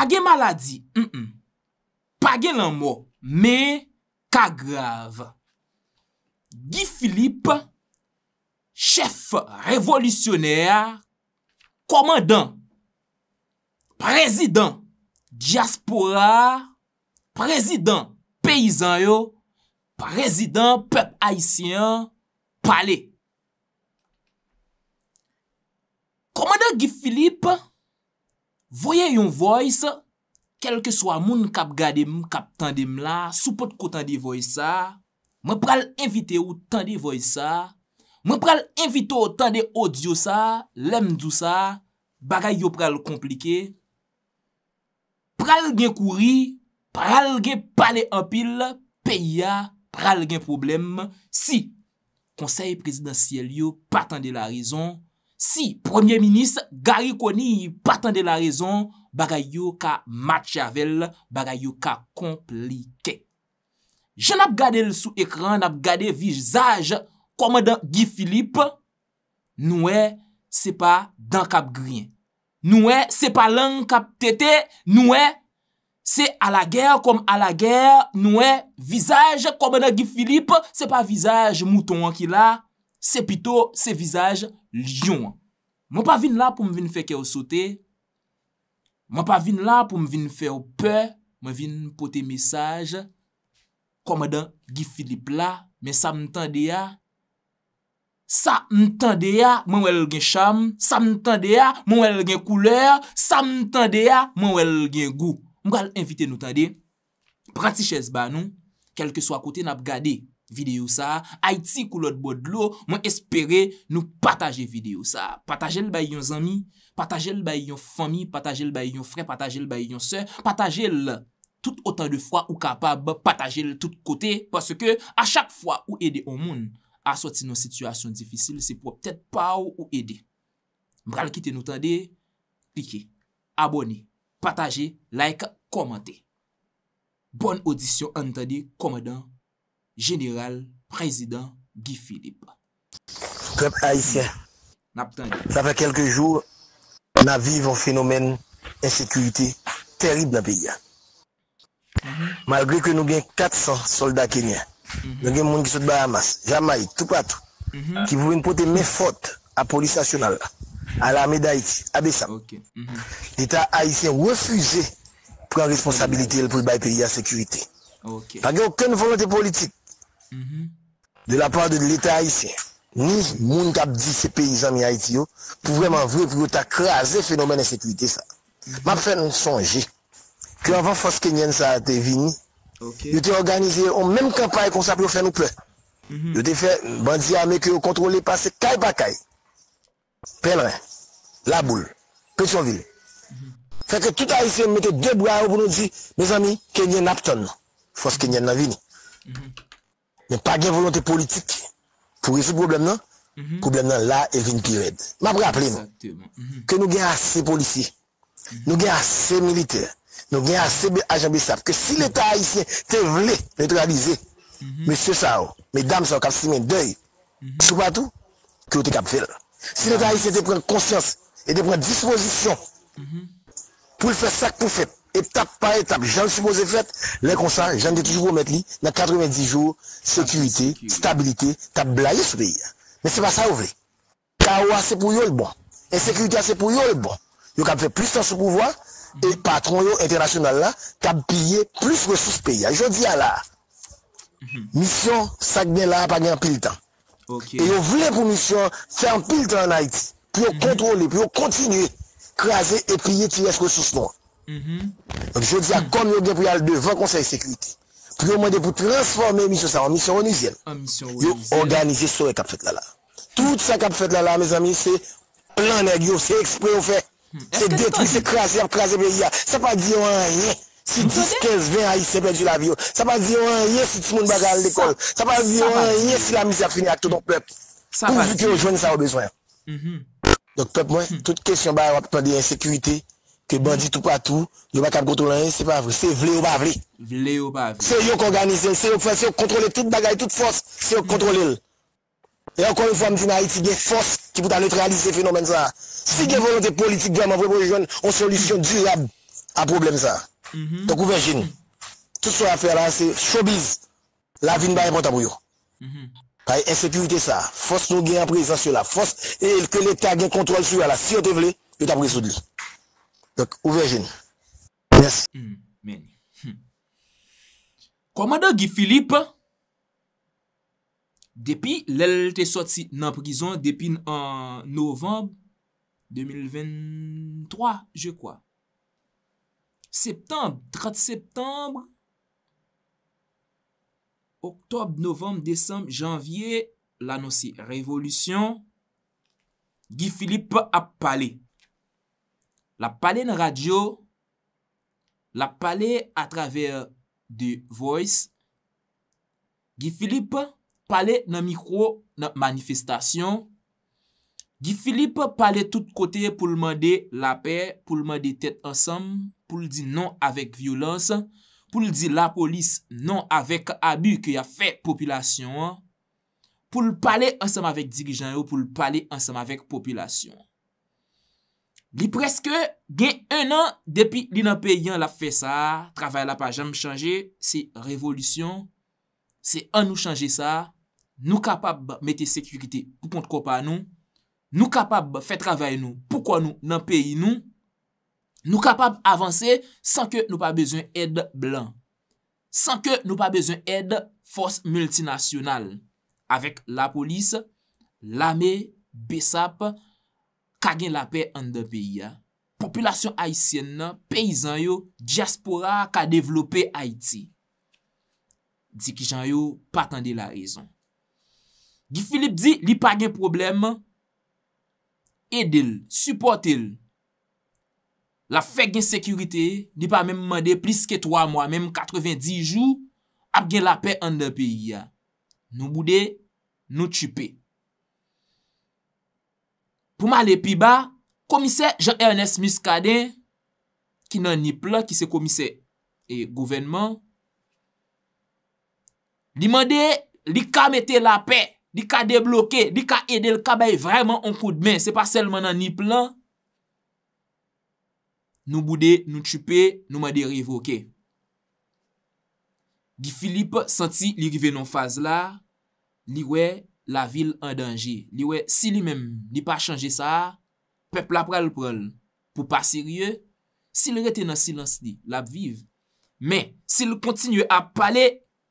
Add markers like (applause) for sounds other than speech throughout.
Pagè maladi? M-m. Pagè lanmò. Mè kagrav. Gifilip chef revolisyonè komandan prezidant diaspora prezidant peyizan yo prezidant pep haisyen pale. Komandan Gifilip komandan Voye yon voice, kelke swa moun kap gade m, kap tande m la, soupot ko tande voice sa, mwen pral evite ou tande voice sa, mwen pral evite ou tande audio sa, lemdou sa, bagay yo pral komplike. Pral gen kouri, pral gen pale apil, peya, pral gen problem. Si, konsey presidansiyel yo patande la rizon, Si premier-ministre gari koni patan de la rezon, bagay yo ka matchavel, bagay yo ka komplike. Je nap gade l sou ekran, nap gade vizaj koma da Guy Philippe, noue se pa dan kap griyen. Noue se pa lan kap tete, noue se ala gèr koma ala gèr, noue vizaj koma da Guy Philippe, se pa vizaj mouton ki la. Se pito se vizaj lyon. Mwen pa vin la pou mwen vin fè kè ou sote. Mwen pa vin la pou mwen vin fè ou pè. Mwen vin pote misaj. Kwa mwen dan gif filip la. Men sa mwen tan de ya. Sa mwen tan de ya mwen wèl gen sham. Sa mwen tan de ya mwen wèl gen kouleur. Sa mwen tan de ya mwen wèl gen gou. Mwen kal invite nou tan de. Pratise ban nou. Kelke swa kote nap gadey. videyo sa. Aiti kou lot bod lo, mwen espere nou pataje videyo sa. Pataje l bay yon zami, pataje l bay yon fami, pataje l bay yon fre, pataje l bay yon se, pataje l tout otan de fwa ou kapab, pataje l tout kote, paske a chak fwa ou ede o moun a soti nou situasyon difisil, se pou ptet pa ou ou ede. Bral kite nou tade, pike, abone, pataje, like, komante. Bon audisyon an tade, komadan. general, prezident Guy Philippe. Krep Haitien, sa fa kelke jour, na viv an fenomen ensekurite terib na peyi. Malgre ke nou gen 400 soldat kenyen, nou gen moun ki sot ba yamas, jamay, tou patou, ki mhm. pou ven pote men fote a polis asyonal, a la ame d'Haïti, a besam. Mhm. L'Etat Haitien refuze pren responsabilite el pou bay peyi ansekurite. Pag gen ouken volante politik, Mhm. De la part de l'Etat Haitien Ni moun kap di se peyizan mi Haiti yo Pou vreman vre pou yo ta kre aze fenomen en sekwite sa mhm. Map fèn sonje Klo avan fos kenyen sa te vini Yo te organize yo mèm kampaye kon sa plo fèn ou ple mhm. Yo te fè bandi ame ki yo kontrole pa se kay pa kay Pèlren, Laboul, Petrovil Fè ke tout Haitien mette debou a ou pou nou di Me zami, kenyen ap ton Fos kenyen nan vini mais pas de volonté politique pour résoudre le problème, mhm. Le Problème est là, est vient pire. Je vous rappelle que nous avons assez de policiers, mhm. nous avons assez de militaires, nous avons assez d'agents parce que si l'État haïtien te voulait neutraliser, monsieur Sao, mesdames Sao, qui ont deuil, surtout, que vous de faire. Si l'État ah. haïtien te prend conscience et te prend disposition mhm. pour faire ça pour faire, Etap pa etap, jan si mouze fèt, lè konsan, jan de toujou pou mèt li, nan 90 jou, sekurite, stabilite, tab blaye sou peyi. Men se pa sa ou vle. Kawa se pou yon l bon, en sekurite se pou yon l bon. Yon kab fè plus tan sou kouvoi, et patron yon internasyonal la, kab pye plus wè sous peyi. A jò di ala, mission sa gnen la apan yon pil tan. E yon vle pou mission, fè yon pil tan en Haiti, pou yon kontrole, mhm. pou yon kontinue, krasè et pye tiyè sou wè sous peyi. Yon kon yon gen pou yal devan konsey sekwiti Pou yon mwende pou transforme misyon sa an Misyon wou nizyen Yon organize sou e kap fet lala Tout sa kap fet lala, mez ami, se Plane yon, se ekspre yon fe hmm. Se detri, se krasi, ap krasi be yon Sa pa di yon, yon Si 10, 15, 20 a yon, se pe di yon Sa pa di yon, yon, si ti moun bagal l'ekol Sa pa di yon, yon, si la misyon a fini ak to mm-hmm. don pep Pou vik yon, yon sa wabeswayan Dok pep mwen, hmm. tout kesyon ba yon Wap pa di yon, sekwiti Ke bandi tou patou, yo makap kontrol anye, se pa vle. Se vle ou pa vle. Vle ou pa vle. Se yo konganise, se yo kontrole tout bagay, tout fos, se yo kontrole el. E yo kon yon fom ti na iti, gen fos ki pou ta neutralize fenomen sa. Si gen volante politik gen mwen vwe mwen jwen, on solisyon diyab a problem sa. Donk ou verjin, tout son afer la, se shobiz, la vin ba yon pota bou yo. Ay, esekivite sa, fos nou gen apre yon sa sou la. Fos, el ke l'Etat gen kontrol sou yon la, si yo te vle, yo ta bre sou diy. Ok, ouve jeni. Yes. Men. Kwa hmm, mada hmm. Gifilip depi lèl te sot si nan pou gizon depi an novemb 2023 je kwa. Septembre, 30 septembre Oktob, novemb, decembre, janvier, l'anonsi revolutyon Gifilip ap pale. La pale nan radyo, la pale atraver de voice. Gifilip pale nan mikro nan manifestasyon. Gifilip pale tout kote pou lman de la pe, pou lman de tet ansam, pou ldi nan avek vyolans, pou ldi la polis nan avek abu ke ya fe populasyon. Pou lpale ansam avek dirijanyo, pou lpale ansam avek populasyon. Li preske gen 1 an depi li nan pey yon la fe sa. Travay la pa jam chanje. Se revolusyon. Se an nou chanje sa. Nou kapab mette sekurite pou pon de kopa nou. Nou kapab fe travay nou. Poukwa nou nan pey nou. Nou kapab avanse san ke nou pa bezon ed blan. San ke nou pa bezon ed fos multinasyonal. Avek la polis, lame, besap... ka gen la pey an de peyi ya. Populasyon Haitien nan, peyizan yo, diaspora ka devlope Haiti. Di ki jan yo, pa tande la rezon. Gi Filip di, li pa gen problem, edil, supportil. La fe gen sekurite, di pa men mwande plis ke 3 mwa, menm 90 jou, ap gen la pey an de peyi ya. Nou bude, nou tupi. pou ma le pi ba, komise Jean-Ernest Miskaden, ki nan ni plan, ki se komise e gouvenman, di mande, di ka mette la pe, di ka debloke, di ka ede l kabe, vreman an kou d'men, se pa selman nan ni plan, nou bude, nou tupi, nou mader evoke. Di Filip senti li gwenon faz la, ni we, ni we, la vil an danje. Li we, si li men, li pa chanje sa, pep la pral pral, pou pa serye, si li rete nan silans li, la bviv. Men, si li kontinye ap pale,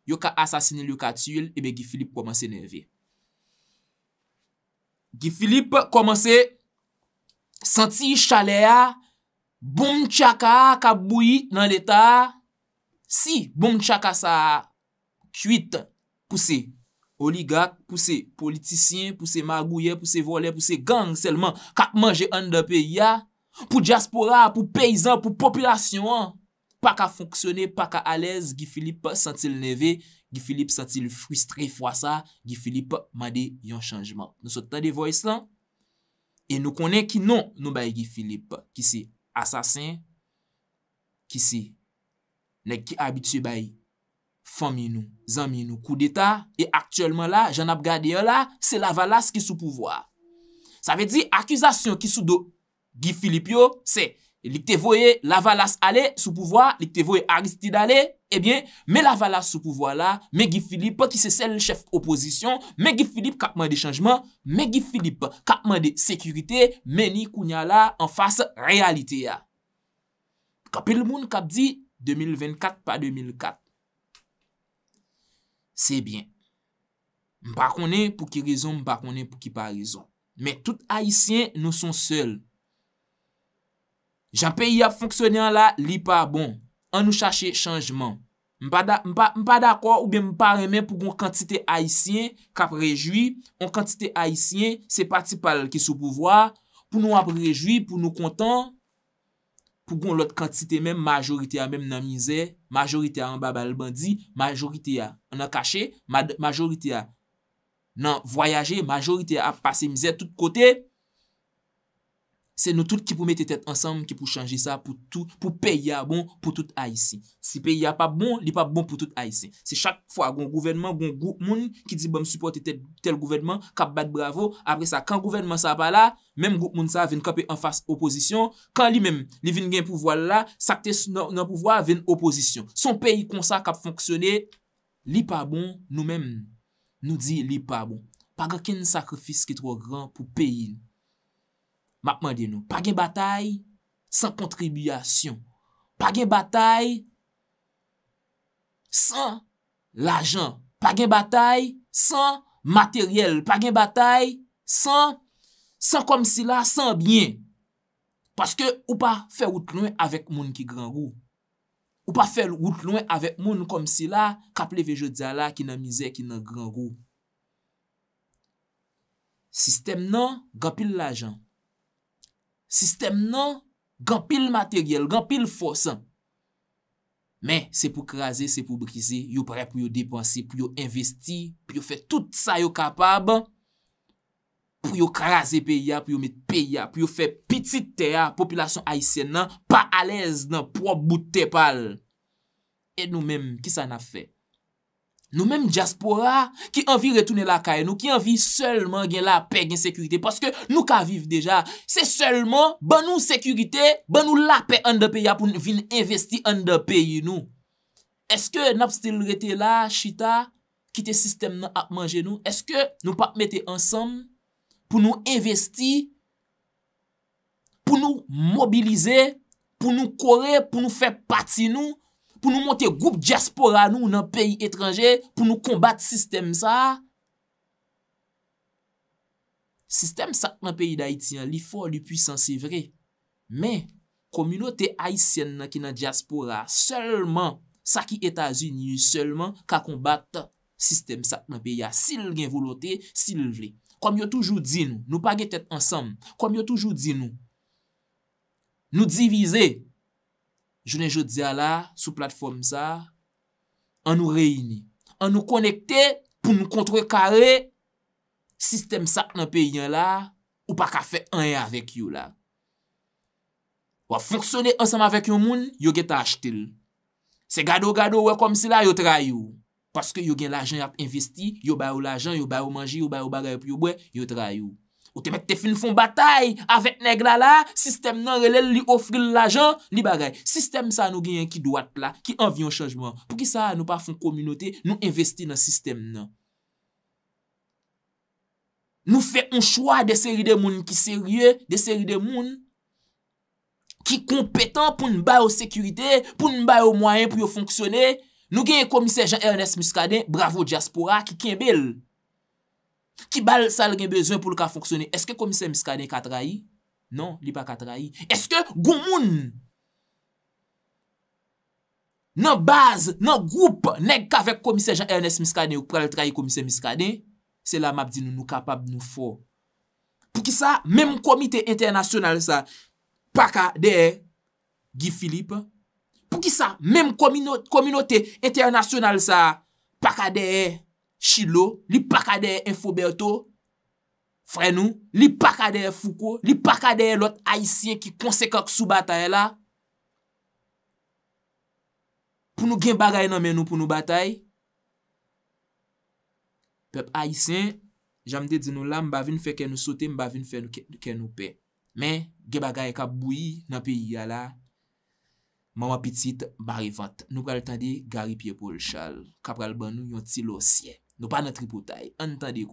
yo ka asasine li yo ka tulle, ebe Gifilip komanse neve. Gifilip komanse, santi chalea, bon chaka ka bouy nan leta, si bon chaka sa, kuit kousey, Oli gak pou se politisyen, pou se magouyen, pou se voleyen, pou se gang selman, kakmanje an da peya, pou diaspora, pou peyzan, pou populasyon, pa ka fonksyonen, pa ka alez, Gifilip sentil neve, Gifilip sentil frustre fwa sa, Gifilip made yon chanjman. Nou sot tan de voice lan, e nou konen ki non nou bayi Gifilip, ki se asasen, ki se nek ki abitye bayi. Fominou, zaminou, kou d'Etat E aktuelman la, jan ap gadeyo la Se la valas ki sou pouvoi Sa ve di akuzasyon ki sou do Gi Filip yo, se Likte voye la valas ale sou pouvoi Likte voye agistid ale Ebyen, eh me la valas sou pouvoi la Me Gi Filip ki se sel chef oposisyon Me Gi Filip kapman de chanjman Me Gi Filip kapman de sekurite Meni kounya la an fase realite ya Kapil moun kapdi 2024 pa 2004 Sebyen, m pa konen pou ki rezon, m pa konen pou ki pa rezon. Men tout haisyen nou son sel. Jan peyi ap fonksyonen la li pa bon. An nou chache chanjman. M pa dakwa ou ben m pa remen pou gon kantite haisyen kap rejwi. On kantite haisyen se pati pal ki sou pouvoi. Pou nou ap rejwi, pou nou kontan. pou goun lot kantite men, majorite a men nan mizè, majorite a an bab albandi, majorite a nan kache, majorite a nan voyaje, majorite a pase mizè tout kote, Se nou tout ki pou mette tèt ansem, ki pou chanji sa pou tout, pou peyi a bon, bon pou tout a yisi. Si peyi a pa bon, li pa bon pou tout a yisi. Se chak fwa goun gouverman, goun goun moun ki di bom supporte tèt tel gouverman, kap bat bravo. Apre sa, kan gouverman sa pa la, menm goun moun sa ven kap en fars oposisyon. Kan li menm, li ven gen pouvo la, sakte nan pouvo ven oposisyon. Son peyi kon sa kap fonksyonè, li pa bon nou menm, nou di li pa bon. Paga ken sakrifis ki tro gran pou peyi lè. Mapman di nou, pa gen batay San kontribuyasyon Pa gen batay San L'ajan, pa gen batay San materyel, pa gen batay San San kom si la, san byen Paske ou pa fe wout lwen Avèk moun ki gran rou Ou pa fe wout lwen avèk moun Kom si la, kaple vejo di ala Ki nan mizè, ki nan gran rou Sistem nan Gapil l'ajan Sistem nan, gampil materyel, gampil fosan. Men, se pou kraze, se pou brize, yo pare pou yo depansi, pou yo investi, pou yo fe tout sa yo kapab. Pou yo kraze peya, pou yo met peya, pou yo fe piti teya, populasyon Aisyen nan, pa alez nan, pou yo bute pal. E nou men, ki sa na fe? Nou menm diaspora ki anvi retoune la kaye nou, ki anvi selman gen la pe gen sekurite, paske nou ka viv deja. Se selman, ban nou sekurite, ban nou la pe an de pe ya pou vin investi an de pe yi nou. Eske nap stil rete la, chita, kite sistem nan ap manje nou? Eske nou pa mwete ansam pou nou investi, pou nou mobilize, pou nou kore, pou nou fe pati nou, pou nou monte goup diaspora nou nan peyi etranje, pou nou kombat sistem sa. Sistem sak nan peyi da iti, li fo, li pwisan, se vre. Men, kominote aisyen nan ki nan diaspora, selman, sa ki Etasini, selman, ka kombat sistem sak nan peyi. Ya sil gen voulote, sil vle. Kom yo toujou di nou, nou pa getet ansam. Kom yo toujou di nou, nou divizey, jounen jo diya la, sou platform sa, an nou reyini, an nou konekte pou nou kontre kare sistem sa nan peyyan la, ou pa ka fe anye avek yo la. Ou a fonksyone ansam avek yo moun, yo geta ashtil. Se gado gado we kom si la, yo tra yo. Paske yo gen l'ajan yap investi, yo bayou l'ajan, yo bayou manji, yo bayou bagay pou yo bwe, yo tra yo. Ok, mek te fin fon batay avet neg la la, sistem nan rele li ofri l'ajan, li bagay. Sistem sa nou genyen ki doat pla, ki anviyon chanjman. Pou ki sa nou pa fon kominote, nou investi nan sistem nan. Nou fe un chwa de seri de moun ki seri e, de seri de moun ki kompetan pou n'bay o sekurite, pou n'bay o mwayen pou yo fonksyone. Nou genyen komise Jean-Ernest Muscadet, bravo diaspora, ki ken bel. Ki bal sal gen bezwen pou l ka foksone. Eske komise Miskane ka trahi? Non, li pa ka trahi. Eske goun moun? Nan baz, nan goup, neg ka vek komise Jean-Ernest Miskane ou prel trahi komise Miskane, se la map di nou nou kapab nou fo. Pou ki sa, mem komite internasyonal sa, pa ka dehe, Guy Philippe. Pou ki sa, mem kominote internasyonal sa, pa ka dehe, Chilo, li pakadeye info berto, fre nou, li pakadeye fuko, li pakadeye lot aisyen ki konsekak sou bataye la. Poun nou gen bagay nan men nou pou nou bataye. Pep aisyen, jamde di nou la, mba vin fè kè nou sote, mba vin fè kè nou pè. Men, gen bagay kap bouyi nan peyi ya la. Mwa mwa pitit, bari vant. Nou gwa l tande gari pie pou l chal, kap gwa l ban nou yon ti lo siye. Nous pas sommes pas an tan de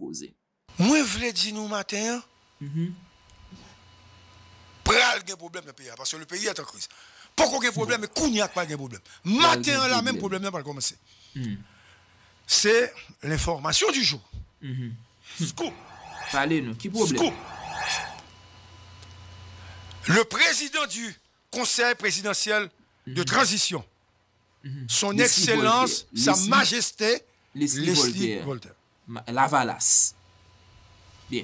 je voulais dire nous matin, matin. Hein? mm -hmm. pral gen problème dans le pays, parce que le pays est en crise. Pourquoi gen y n'y a pas gen problème. n'y la pas problème problème. pal komanse. Mm. même problème, mhm. du jour. Mm -hmm. Scoop. Pale nous. Le président du conseil présidentiel de mhm. transition, mhm. son excellence, sa majesté, Leslie, Voltaire. Voltaire. Lavalas. Bien.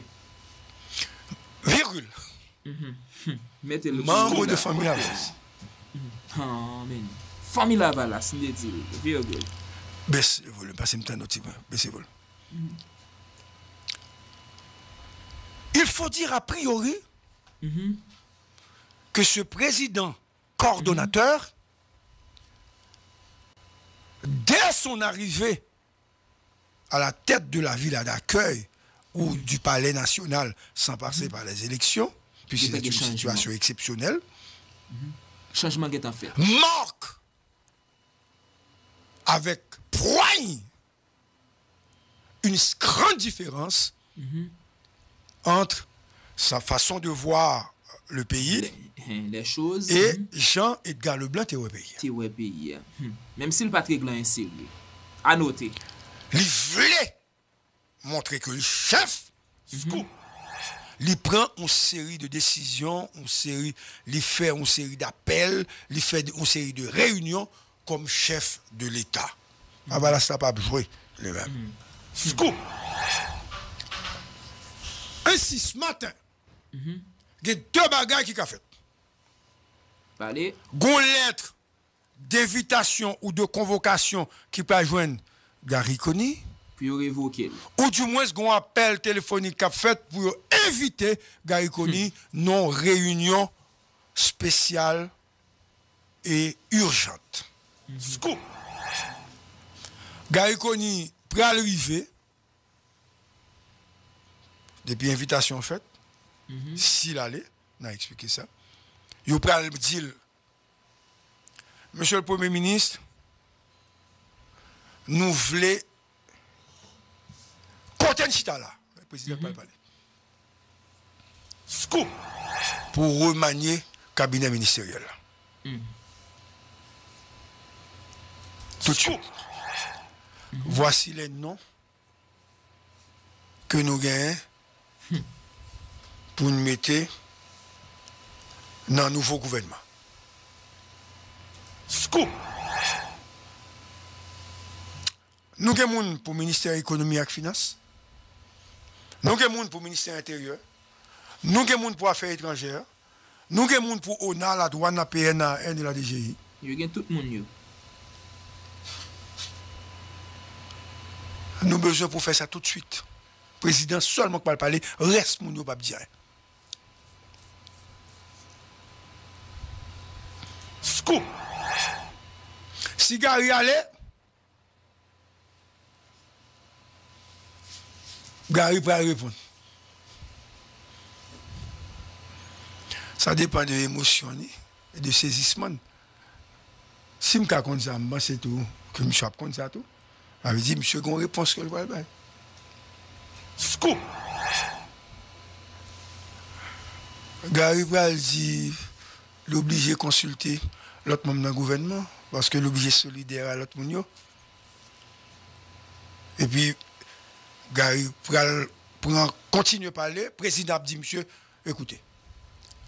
Virgule. Mhm. (laughs) Mettez-le. Membre de famille Lavalas. (laughs) Amen. Famille Lavalas, n'est dit. Virgule. Baisse le le petit peu. Baissez le hein. mhm. Il faut dire a priori mhm. que ce président coordonnateur, dès son arrivée à la tête de la villa d'accueil ou du palais national sans passer mhm. par les élections, puisque c'est une situation exceptionnelle. Mhm. Changement qui est en fait. Marque avec point une grande différence mhm. entre sa façon de voir le pays hein, et hein. Jean-Edgar Leblanc au pays. Hein. Hmm. Même si le Patrick très inséré. à noter. Il voulait montrer que le chef, il prend une série de décisions, il fait une série d'appels, il fait une série de réunions comme chef de l'État. Voilà, ah bah ça va jouer les même C'est Ainsi, ce matin, mm-hmm. il y a deux bagages qui sont fait, lettre d'invitation ou de convocation qui peut jouer. Gariconi. Puis Ou du moins, ce qu'on appelle téléphonique a fait pour inviter Garikoni hmm. non réunion spéciale et urgente. Hmm. Scoop! prêt à depuis invitation faite. Hmm. S'il allait, on a expliqué ça. Il a dit Monsieur le Premier ministre, nous voulons Chita là. Le président Scoop pour remanier le cabinet ministériel. Mm. Tout Scoop. Mm-hmm. Voici les noms que nous gagnons hmm. pour nous mettre dans le nouveau gouvernement. Scoop. Nous avons monde pour le ministère de l'économie et de finance. Nous avons monde pour le ministère intérieur, Nous avons monde pour affaires étrangères. Nous avons monde pour ONA, la douane, la PNA, et la DGI. Nous avons tout le monde. Nous avons besoin pour faire ça tout de suite. Le président seulement pour va parler, reste mon pas dire. Scoop. Si Gary allait, Gary pour répondre. Ça dépend de l'émotion et de saisissement. Si je raconte ça, c'est tout. Que je raconte ça tout. Je dit, monsieur, qu'on ce que le voit Scoop! Gary Pral dit l'obligé de consulter l'autre membre du gouvernement parce que l'obligé solidaire à l'autre monde. Et puis, Gary pour continuer continue à parler, président dit, monsieur, écoutez,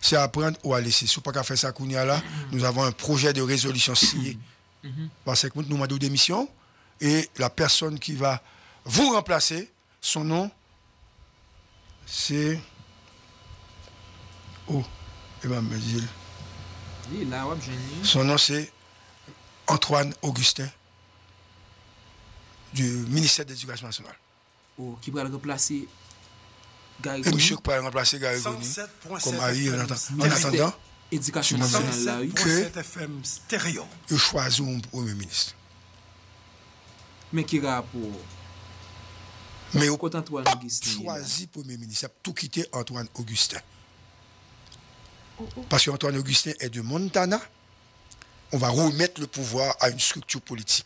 c'est à prendre ou à laisser. Si vous pas faire ça, là, mm-hmm. nous avons un projet de résolution signé. Mm-hmm. Mm-hmm. Parce que nous demandons démission et la personne qui va vous remplacer, son nom, c'est. Oh, Son nom, c'est Antoine Augustin du ministère de l'Éducation nationale ou, qui va remplacer Gary eh, remplacer comme Ari en, attendant. Éducation nationale Que FM stéréo. Je choisis un premier ministre. Mais qui va pour. Mais au côté Antoine Augustin. Choisi premier ministre. Tout quitter Antoine Augustin. Parce qu'Antoine Augustin est de Montana. On va remettre le pouvoir à une structure politique.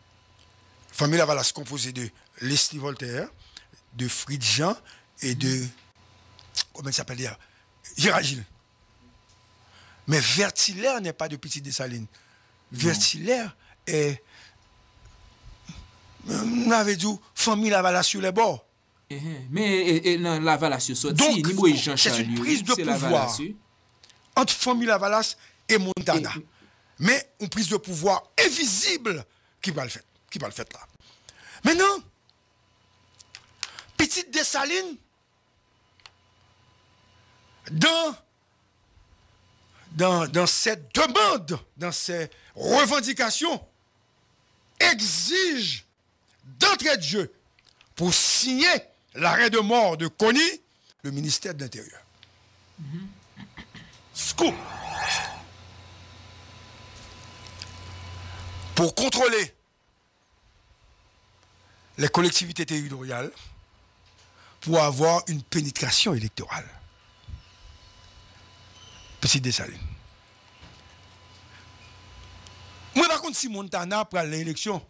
famille Lavalasse composée de Leslie Voltaire, de Fritz Jean et de. Comment ça s'appelle déjà Gérard Mais Vertilaire n'est pas de Petit dessaline. Vertilaire est. On avait dit famille Lavalas sur les bords. Eh, eh, mais eh, Lavalasse, sur Donc, C'est une prise de pouvoir entre famille Lavalas et Montana. Mais une prise de pouvoir invisible qui va le faire qui va le faire là. Maintenant, petite Dessaline, dans, dans, dans cette demande, dans ces revendications, exige d'entrée de jeu pour signer l'arrêt de mort de Conny, le ministère de l'Intérieur. Mm-hmm. Pour contrôler les collectivités territoriales pour avoir une pénétration électorale. Petit dessalé. Moi, par contre, si Montana prend l'élection,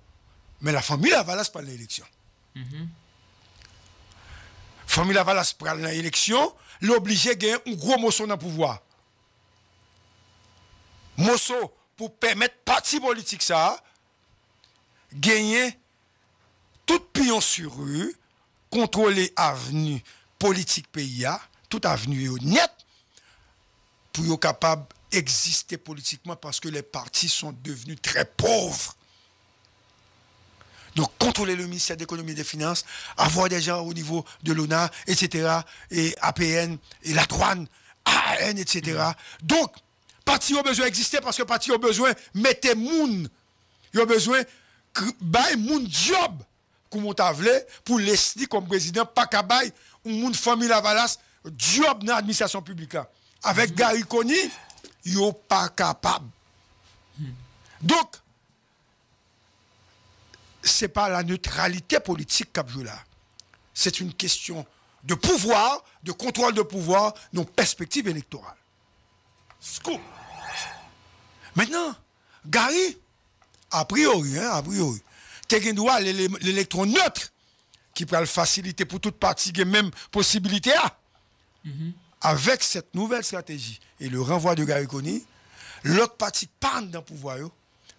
mais la famille Lavalas prend l'élection. La mhm. famille -hmm. Famille Lavalas prend l'élection, l'obligé de gagner un gros morceau dans le pouvoir. Morceau pour permettre parti politique ça, gagner tout pion sur rue, contrôler avenue politique pays, toute avenue est net, pour être capable d'exister politiquement parce que les partis sont devenus très pauvres. Donc, contrôler le ministère d'économie et des finances, avoir des gens au niveau de l'ONA, etc., et APN, et la douane, AN, etc. Donc, parti ont besoin d'exister parce que parti ont besoin de mettre moun. Ils ont besoin de moun job comme pour laisser comme président, pas ou une famille Lavalas, job dans l'administration publique. Avec mhm. Gary Kony, yo pas capable. Donc, c'est pas la neutralité politique qu'a là. C'est une question de pouvoir, de contrôle de pouvoir, nos perspective électorale. Scoop. Maintenant, Gary, a priori, hein, a priori, tu as l'électron neutre qui peut faciliter pour toute partie, même possibilité à. Mm-hmm. Avec cette nouvelle stratégie et le renvoi de Gariconi, l'autre partie panne dans le pouvoir,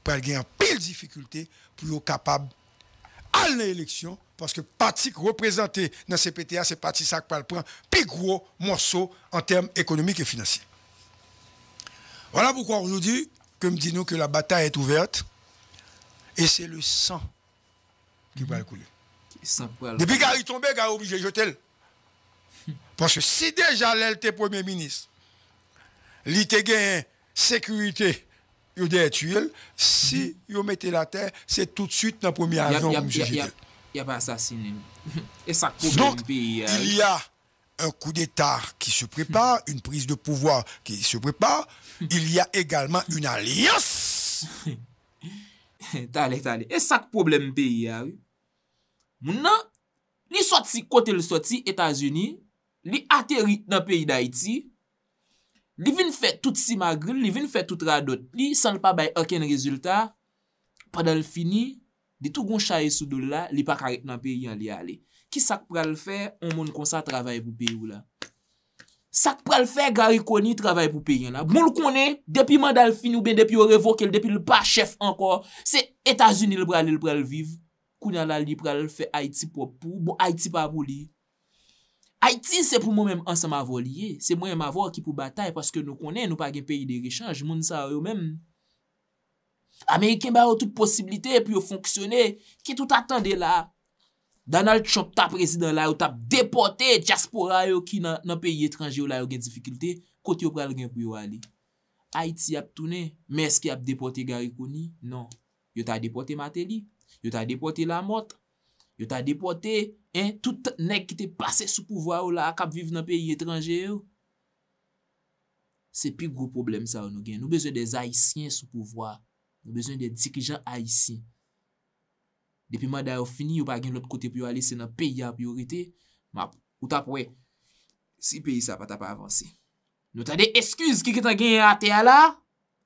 pour gagner en pile difficulté pour être capable à l'élection, parce que le parti représenté dans CPTA, c'est parti ça qui prend plus gros morceau en termes économiques et financiers. Voilà pourquoi aujourd'hui, comme dit nous, que la bataille est ouverte, et c'est le sang qui va couler. Depuis qu'il est tombé, il est obligé de jeter. Parce que si déjà l'elle était premier ministre, il était gagné sécurité, il des tuiles. Si mm-hmm. il mettait la terre, c'est tout de suite dans le premier avion Il n'y a pas assassiné. (laughs) Et ça Donc, euh, il y a un coup d'État qui se prépare, mm-hmm. une prise de pouvoir qui se prépare. Mm-hmm. Il y a également une alliance (laughs) (laughs) Tale, tale, e sak problem peyi a, moun nan, li soti kote l soti Etasuni, li ate rit nan peyi da iti, li vin fè tout si magril, li vin fè tout radot, li san l pa bay orken rezultat, padal fini, di tou goun chaye sou do la, li pa karek nan peyi an li ale. Ki sak pral fè, an moun kon sa travay pou peyi ou la. Sak pral fe gari koni travay pou peyen la. Moun l konen, depi mandal fin ou ben, depi yo revoke, depi l pa chef ankor, se Etasunil pral el pral viv. Kounan l li pral el fe Haiti po pou, bon Haiti pa pou li. Haiti se pou moun menm ansan ma volye, se moun menm avor ki pou batay, paske nou konen, nou pa gen peyi de rechange, moun sa yo menm. Ameriken ba yo tout posibilite, pi yo fonksyone, ki tout atande la. Donald Trump ta prezident la yo tap depote diaspora yo ki nan peyi etranje yo la yo gen difikilte Kote yo pral gen pou yo ale Haiti ap toune, meske ap depote Garikouni, non Yo ta depote Mateli, yo ta depote Lamot, yo ta depote Tout nek ki te pase sou pouvoi yo la akap viv nan peyi etranje yo Se pi gwo problem sa yo nou gen, nou bezo de zaissien sou pouvoi Nou bezo de dirijan haissien Depi man da yo fini, yo pa gen lout kote pou yo ale se nan peyi a priorite. Ma, ou ta pou we, si peyi sa pata pa avanse. Yo ta de eskuz ki ki tan gen ate a la,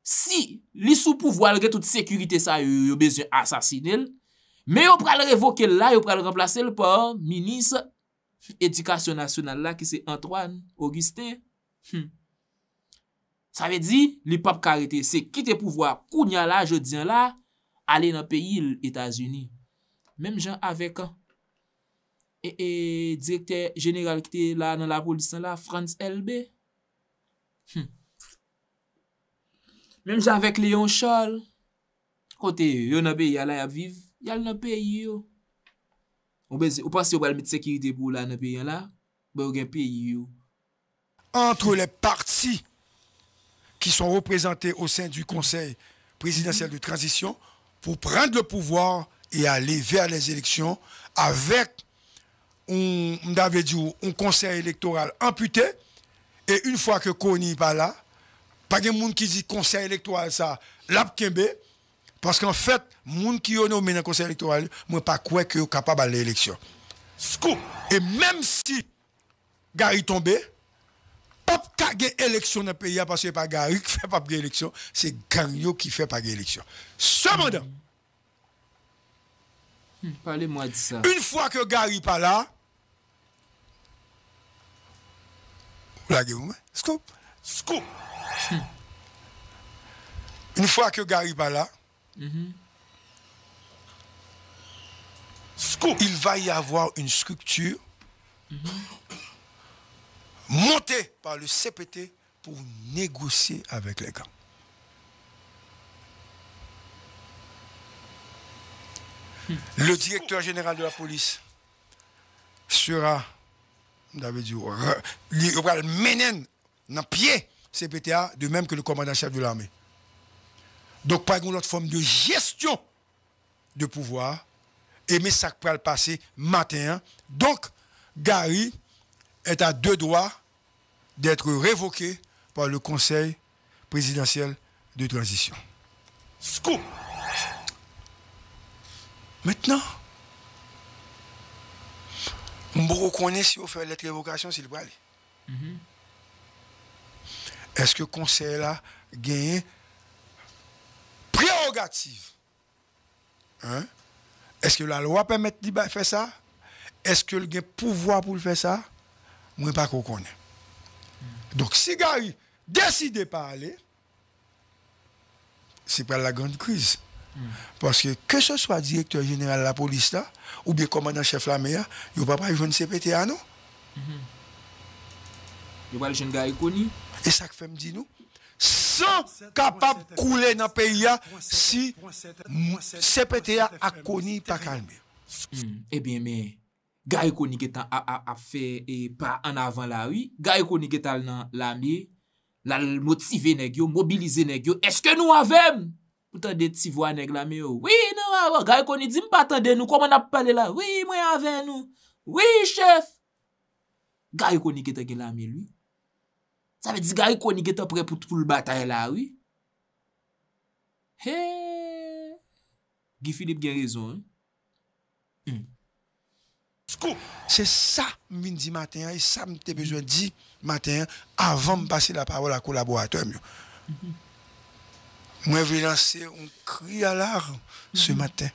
si li sou pou voal gen tout sekurite sa yo beze asasine l, me yo pral revoke l la, yo pral remplase l pa, minis edikasyon nasyonal la ki se Antoine Augustin. Hmm. Sa ve di, li pap karite se ki te pou voal koun ya la, je diyan la, ale nan peyi l Etasuni. Mem jan avek an, e direkter jeneral ki te la nan la rou lisan la, Franz LB, mem jan avek Leon Chol, kote yo nan be yalay ap viv, yal nan pe yi yo. Ou pas yo bal met seki yi debou la nan be yalay, bo yon gen pe yi yo. Entre les partis ki son reprezentés au sein du conseil présidentiel de transition, pou prende le pouvoir et aller vers les élections avec un, un conseil électoral amputé. Et une fois que Kony n'est pas là, pas de monde qui dit conseil électoral ça, l'abkembe, parce qu'en fait, monde qui est nommé dans le conseil électoral, moi pas quoi que capable à l'élection. Scoop. Et même si Gary tombé, pas d'élection élection dans le pays parce que pas Gary qui fait pas élection c'est Gagnon qui fait pas l'élection. Cependant, Hmm. Parlez-moi de ça. Une fois que Gary pas là, Scoop. Scoop. Hmm. Une fois que Gary pas là, mm-hmm. scoop. il va y avoir une structure mm-hmm. montée par le CPT pour négocier avec les gars. Le directeur général de la police sera, on avait dit, le menen dans pied CPTA, de même que le commandant-chef de l'armée. Donc, pas une autre forme de gestion de pouvoir, et mais ça peut le passer matin. Donc, Gary est à deux doigts d'être révoqué par le Conseil présidentiel de transition. Scoop Maintenant, on connaissent si vous fait lettre révocation s'il vous aller. Mm-hmm. Est-ce que le conseil a gagné prérogative hein? Est-ce que la loi permet de faire ça Est-ce que le pouvoir pour le faire ça Moi, pas qu'on connaît. Mm-hmm. Donc, si Gary décide de pas aller, c'est pas la grande crise. Paske ke se swa direktor jeneral la polis la Ou biye komandan chef la meya Yo pa pa yon sepete ya nou mm-hmm. Yo pa lè jen gaye koni E sak fem di nou Son kapap koule nan peya Si sepete ya ak koni pa kalme mm-hmm. Ebyen eh me Gaye koni ketan afe E pa an avan la wii Gaye koni ketan la me La motive negyo, mobilize negyo Eske nou avem pou tande ti vwa neg la me yo. Oui, nan wawo, ah, oh, gay koni di mpa tande nou, kou mwen ap pale la. Oui, mwen aven nou. Oui, chef. Gay koni gete gen la me lou. Sa ve di gay koni gete pre pou tpou l batay la, oui. Hey! Gifilip gen rezon. Hmm. Skou! Se sa mi di maten ya, se sa mi te bejwen di maten ya, avan mpase la pavou la kou labo atem yo. Hmm. Moi, voulais lancer un cri à l'arme ce mhm. matin.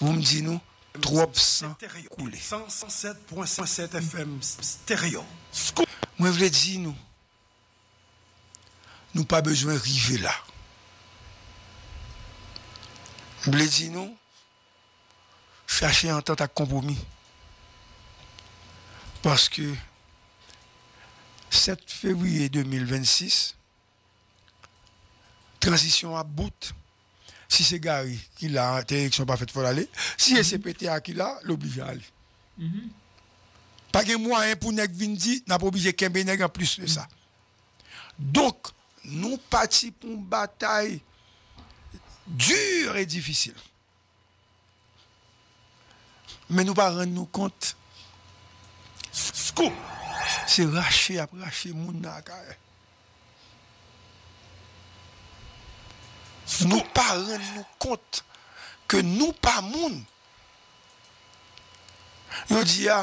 Vous me dites, nous, 300 coulés. 107.7 FM stéréo. Moi, je dire, nous, nous pas besoin d'arriver là. Je dire, nous, chercher un temps à compromis. Parce que 7 février 2026, transition à bout. Si c'est Gary qui l'a, l'interdiction pas faite, il faut aller. Si c'est mhm. mm qui l'a, l'oblige à aller. Mm Pas de moyen pour nous dire, n'a pas obligé qu'un ben en plus de ça. Donc, nous partons pour une bataille dure et difficile. Mais nous ne pas rendre nous compte. Scoop! C'est raché après raché, mon Nou pa ren nou kont Ke nou pa moun Yon di ya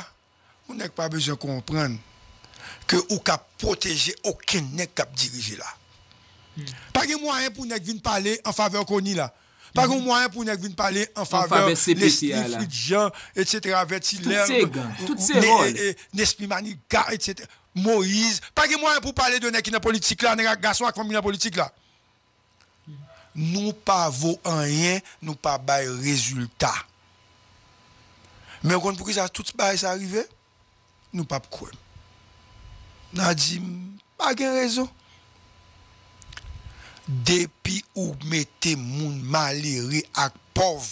Ou nèk pa bejè kompren Ke ou kap proteje Okè nèk kap dirije la Pagè mwen pou nèk vin pale An fave an koni la Pagè mwen pou nèk vin pale An fave l'esplifri djan Etc. Tout se rol Moiz Pagè mwen pou pale de nèk in a politik la Nèk a gason ak fami in a politik la nous pas vaut rien, nous pas bail résultat. Mais on pour que ça tout bail ça arrivé, nous pas quoi. N'a dit pas de raison. Depuis ou mettez moun malheureux à pauvre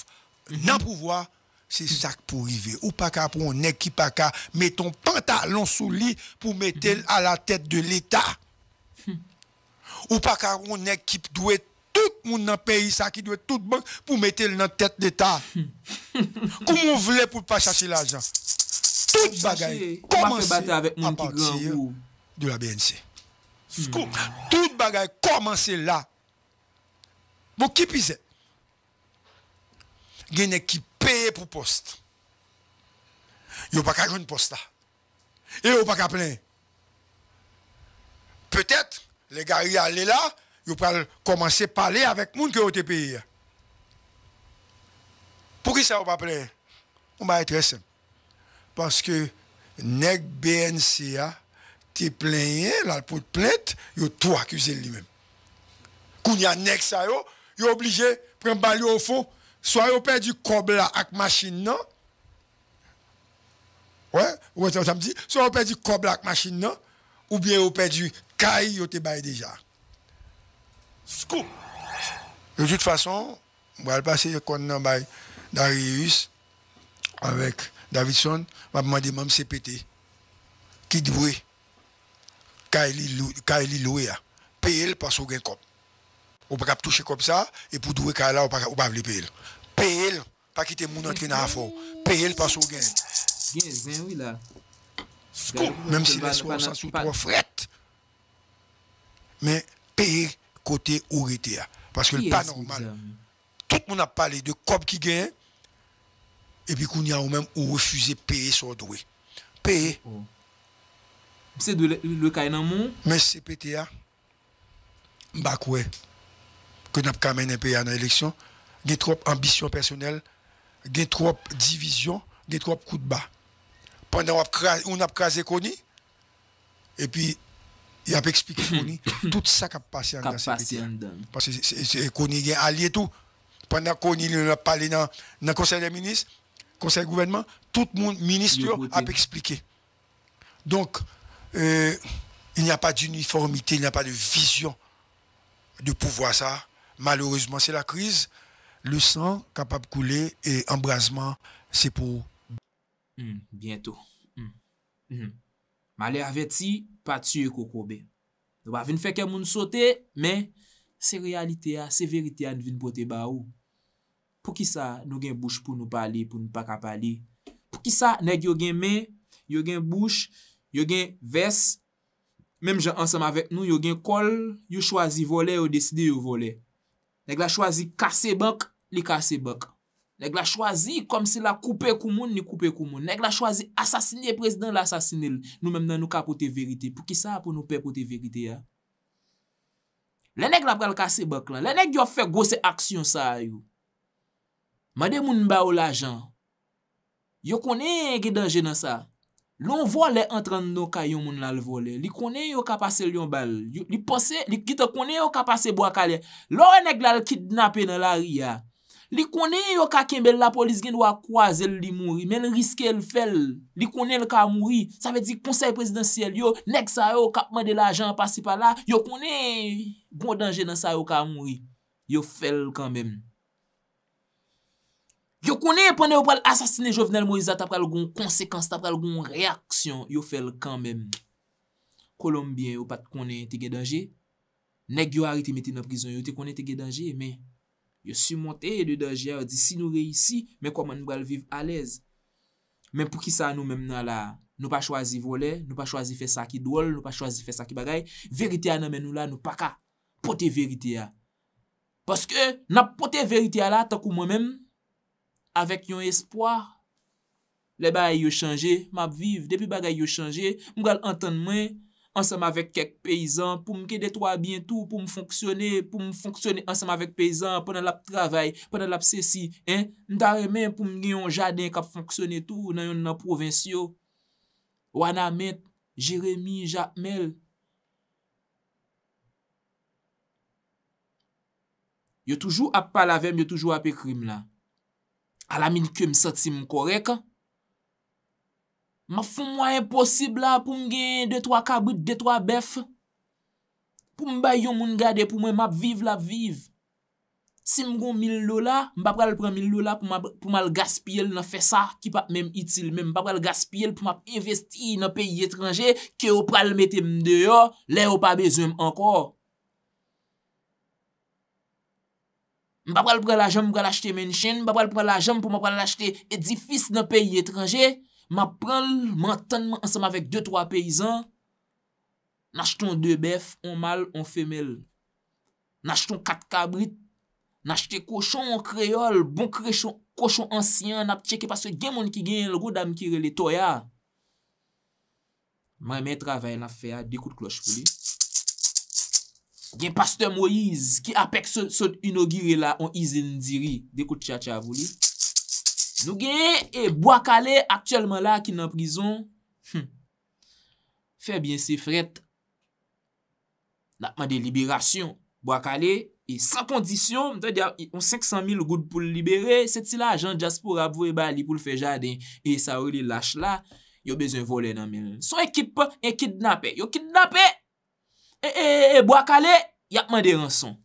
dans pouvoir, c'est ça pour arriver. Ou pas qu'à pour un qui pas qu'à mettre ton pantalon sous lit pour mettre à la tête de l'État. Hmm. Ou pas qu'à un nez qui doit tout le monde dans le pays ça qui doit toute banque pour mettre dans la tête d'État. (laughs) Comment vous voulez pour ne pas chercher l'argent Toute bagaille. Commencez avec à partir de la BNC. Hmm. Scoop. Toute bagaille commencent là. Vous qui pisez Vous qui paye pour poste. il n'y a pas de poste là. Et vous a pas de Peut-être, les gars, ils allaient là, vous pouvez commencer à parler avec les gens qui ont été payés. Pour qui ça vous pas On va être très simple. Parce que les BNCA t'es plaigné là pour plainte, yo tout accusé lui-même. Quand il y a des ça yo, yo obligé prendre balle au fond, soit ont perdu le coble avec la machine non. Ouais, ouais ça me dit, soit ont perdu le coble avec la machine non, ou bien ont perdu caille ils te bail déjà. De toute façon, on va passer contre Darius avec Davidson, on va demander même CPT. Qui doit Kaili hein. paye payer parce qu'on a un On ne peut pas toucher comme ça, et pour douer Kaila, on ne peut pas payer. Payer, pas quitter mon entraîneur à fort. Payer parce qu'on gagne. oui, là. Même si les soirée s'en sous trois frettes. Mais payer côté où hein. Parce que le pas normal. Tout le monde a parlé de COP qui gagne. Et puis qu'on y a même ou refusé payer son droit. Payer. Oh. C'est C'est cas le, le monde. Mais c'est PTA. Bah quoi. Que n'a pas un payer dans l'élection. Il y a trop d'ambition personnelle. Il y a trop de division. Il y a trop de coups de bas. Pendant qu'on a crasé Koni. Et puis il a expliqué hmm. tout ça qui a passé en dedans. Parce que qu'on a allié tout. Pendant qu'on a parlé dans le Conseil des ministres, Conseil du gouvernement, tout le monde, ministre, a expliqué. Donc, euh, il n'y a pas d'uniformité, il n'y a pas de vision de pouvoir ça. Malheureusement, c'est la crise. Le sang capable de couler et embrasement, c'est pour... Hmm, bientôt. Hmm. Malè avè ti, pati yè kokobe. Dwa vin fè ke moun sote, men, se realite a, se verite a, vin bote ba ou. Pou ki sa, nou gen bouch pou nou pale, pou nou pa ka pale. Pou ki sa, neg yò gen men, yò gen bouch, yò gen ves, menm jè ansèm avèk nou, yò gen kol, yò chwazi vole, yò deside yò vole. Neg la chwazi kase bok, li kase bok. Nèk la chwazi kom si la koupe koumoun ni koupe koumoun. Nèk la chwazi asasini e prezident l'asasini nou menm nan nou ka pote verite. Pou ki sa pou nou pe pote verite ya? Lè nèk la pral kase bak lan. Lè nèk yo fe gose aksyon sa a yo. Made moun ba ou la jan. Yo konen yon gidenje nan sa. Lon vole entran nou kayon moun la vole. Li konen yo kapase lyon bal. Li posen, li gite konen yo kapase bo akale. Lò nèk la l'kidnape nan la ri ya. Li konen yo ka kembel la polis gen wak waz el li mouri, men riske el fel. Li konen yo ka mouri, sa ve di konsey presidansiyel yo, nek sa yo kapman de la jan pasi pa la, yo konen gwo bon danje nan sa yo ka mouri. Yo fel kanbem. Yo konen ponen yo pral asasine Jovenel Moriza tap pral goun konsekans, tap pral goun reaksyon, yo fel kanbem. Kolombien yo pat konen te ge danje, nek yo harite meti nan prizon, yo te konen te ge danje, mey. Yo si montè, yo de dajè, yo di si nou reysi, men koman nou gal viv alez. Men pou ki sa nou menm nan la, nou pa chwazi vole, nou pa chwazi fe saki dwol, nou pa chwazi fe saki bagay, veritya nan menmè nou la nou pa ka, pote veritya. Paske, nan pote veritya la, takou mwen menm, avèk yon espoi, le ba yon chanje, map viv, depi bagay yon chanje, mwen gal anten mwen, Ansem avèk kek peyizan pou m kede to a bientou pou m fonksyonè, pou m fonksyonè ansem avèk peyizan pou nan lap travèy, pou nan lap sèsi. N tarè men pou m gen yon jaden kap fonksyonè tou nan yon nan provensyo. Wana men Jeremie Jamel. Yo toujou ap pale avèm, yo toujou ap ekrim la. Alamin kem sati m korek an. Ma foun mwa e posib la pou m genye 2-3 kabout, 2-3 bef. Pou m bay yon moun gade pou m ap viv la viv. Si m goun mil lola, m ba pral pran mil lola pou m al gaspiyel na fe sa ki pap menm itil menm. M ba pral gaspiyel pou m ap investi nan peyi etranje ki yo pral metem deyo, le yo pa bezem anko. M ba pral pran la jom pral achete men chen, m ba pral pran la jom pou m pral achete edifis nan peyi etranje. Ma pranl, man tanman ansanman vek 2-3 peyizan, na chton 2 bef, 1 mal, 1 femel. Na chton 4 kabrit, na chte koshon kreyol, bon kreshon koshon ansyen, na ptcheke paswe gen mon ki gen lgo dam kirele toya. Ma men travay la feya, dekout kloch pou li. Gen paste Moise, ki apek sot inogire la, an izen diri, dekout tcha tcha pou li. Zou genye, e Boakale aktuelman la ki nan prizon, fè bien se fret, nan akman de liberasyon. Boakale, e sa kondisyon, mwen te diyan, yon 500.000 gout pou libere, seti la, Jean Jaspo Rabou, e ba, li pou eh lfejade, e sa ou li lache la, yo bezon volen nan men. Son ekip, en kidnapè. Yo kidnapè, e Boakale, yakman de ranson.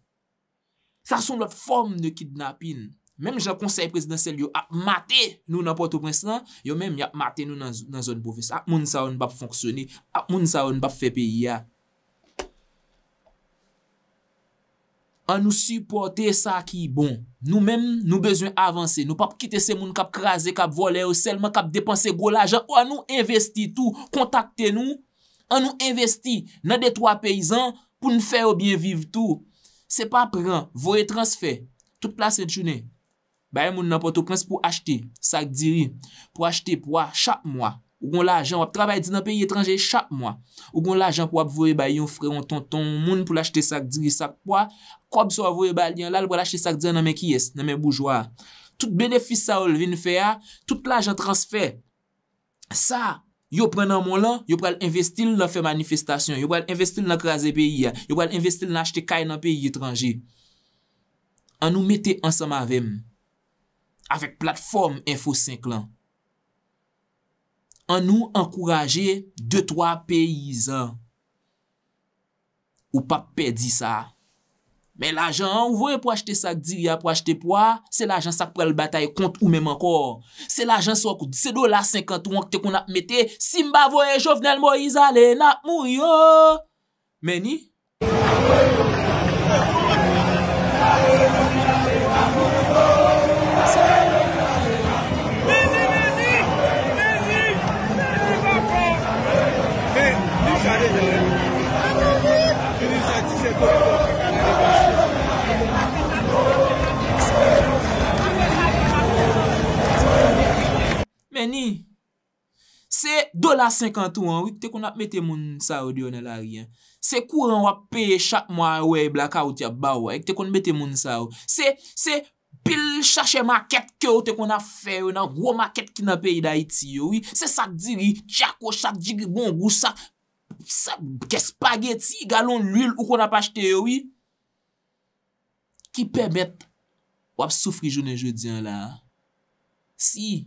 Sa son lop form nou kidnapin. Mem jan konsey prezidansel yo ap mate nou nan porto preznan, yo mem yap mate nou nan zon boufis. Ap moun sa ou n'bap fonksyoni, ap moun sa ou n'bap fe peyi ya. An nou supporte sa ki bon. Nou men nou bezwen avanse. Nou pap kite se moun kap kraze, kap vole, ou selman kap depanse gwo lajan. An nou investi tou, kontakte nou. An nou investi nan de twa peyizan pou nou fe ou bien viv tou. Se pa pran, vore transfer, tout plase chune. Baye moun nan poto prins pou achte sak diri, pou achte pouwa, chak mwa. Ogon la, jan wap trabay di nan peyi etranje, chak mwa. Ogon la, jan wap vwe baye yon fre, yon ton ton, moun pou lachte sak diri, sak mwa. Kwa biso wap vwe baye yon lal, wap lachte sak diri nan men kyes, nan men boujwa. Tout benefis saol vin fe ya, tout la jan transfer. Sa, yo pre nan moun lan, yo pre l'investil nan fe manifestasyon. Yo pre l'investil nan kreze peyi ya, yo pre l'investil nan achte kay nan peyi etranje. An nou mette ansama ve m. avèk platforme Info 5 lan. An nou ankouraje 2-3 peyizan. Ou pape pe di sa. Men l'ajan, ou vwen pou achete sa di, ya pou achete pou a, se l'ajan sa pou el batae kont ou menm ankor. Se l'ajan sa koud, se do la 50 won kte kon ap mette, simba vwen jovnel mo yizale, na mouyo. Meni? Mweni? Ni Se $1.51 Te kon ap mette moun sa ou diyon el a riyan Se kou an wap peye chak mwa Wey blaka ou tia bawa Te kon mette moun sa ou Se pil chache maket ke ou Te kon ap feyo nan gro maket ki nan peyi da iti Se sak diwi chak ou Sak diwi gong ou Sak gespageti galon lul Ou kon ap achete yo Ki pebet Wap soufri jounen joudiyan la Si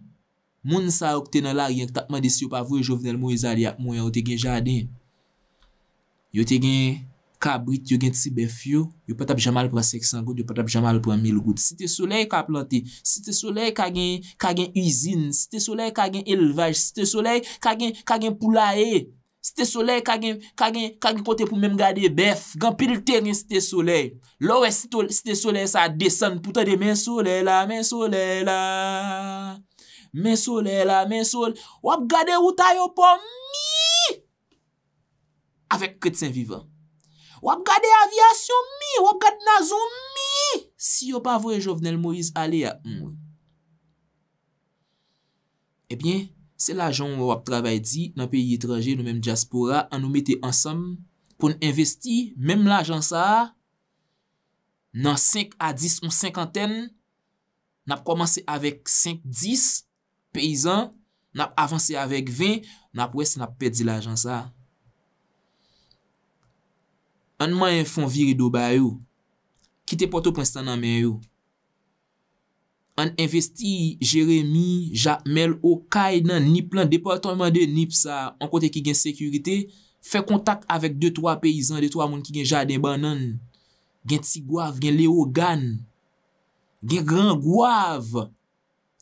Moun sa okte nan lage yon ki takman disi yon pa vwe jovenel mou yon te gen jardin. Yon te gen kabrit, yon gen tsi bef yon. Yon pa tab jamal pou an seksan gout, yon pa tab jamal pou an mil gout. Si te soley ka plante, si te soley ka gen usine, si te soley ka gen elvaj, si te soley ka gen pou la e. Si te soley ka gen kote pou men gade bef. Gan pil teren si te soley. Lo we si te soley sa desen pou tade men soley la, men soley la. Men sol e la, men sol. Wap gade uta yo pou mi. Awek kret sen vivan. Wap gade avyasyon mi. Wap gade nazon mi. Si yo pa vwe jovnel Moise Alea. E bien, se la joun wap trabay di nan peyi etraje nou menm Diaspora. An nou mette ansam pou nou investi. Menm la joun sa. Nan 5 a 10 ou 50. Nap komanse avek 5-10. peyizan, nap avanse avek 20, nap wese nap pet zil ajan sa. An man yon fon viri do bayou, kite poto prensitan nan men yon. An investi Jeremie, Ja, Mel, Okai nan, ni plan departement de Nipsa, an kote ki gen sekurite, fe kontak avek 2-3 peyizan, 2-3 moun ki gen Ja den ban nan, gen Tigwav, gen Leo Gan, gen Gran Gwav,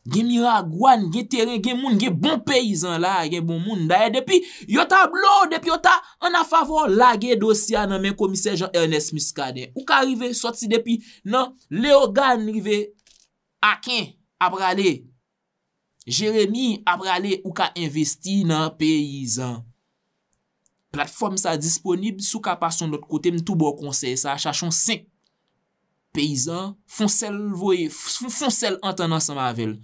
Gye miragwan, gye tere, gye moun, gye bon peyizan la, gye bon moun. Da e depi, yota blon, depi yota an a favor la gye dosya nan men komise Jean-Ernest Muscadet. Ou ka rive, soti depi nan Léo Gagne rive, Akin, Abralé, Jérémy Abralé ou ka investi nan peyizan. Platform sa disponib sou ka pasyon not kote mtou bo konsey sa, chachon 5. peyizan, fonsel voye, fonsel anten ansem avel.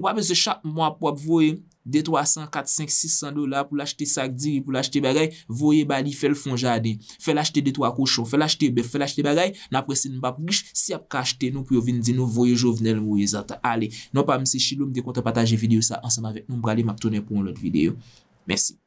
Wap e ze chap mwap wap voye de 300, 400, 500, 600 dola pou l'achete sak diri, pou l'achete bagay, voye bali fel fonjade, fel achete de 3 kouchon, fel achete be, fel achete bagay, napresen mbap gich, si ap ka achete nou pou yo vin di nou, voye jo vnel, voye zata. Ale, nou pa mse shiloum de konta pataje videyo sa ansem avel, nou mbra li mak tonen pou lout videyo. Mersi.